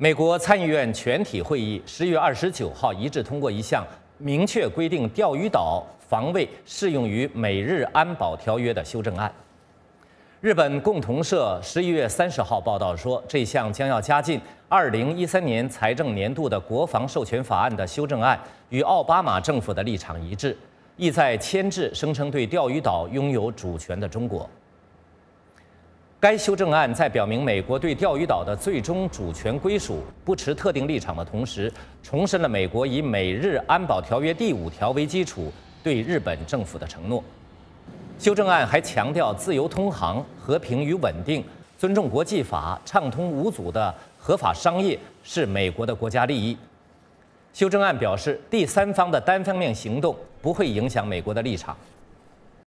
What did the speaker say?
美国参议院全体会议十月二十九号一致通过一项明确规定钓鱼岛防卫适用于美日安保条约的修正案。日本共同社十一月三十号报道说，这项将要加进二零一三年财政年度的国防授权法案的修正案，与奥巴马政府的立场一致，意在牵制声称对钓鱼岛拥有主权的中国。该修正案在表明美国对钓鱼岛的最终主权归属不持特定立场的同时，重申了美国以美日安保条约第五条为基础对日本政府的承诺。修正案还强调，自由通航、和平与稳定、尊重国际法、畅通无阻的合法商业是美国的国家利益。修正案表示，第三方的单方面行动不会影响美国的立场。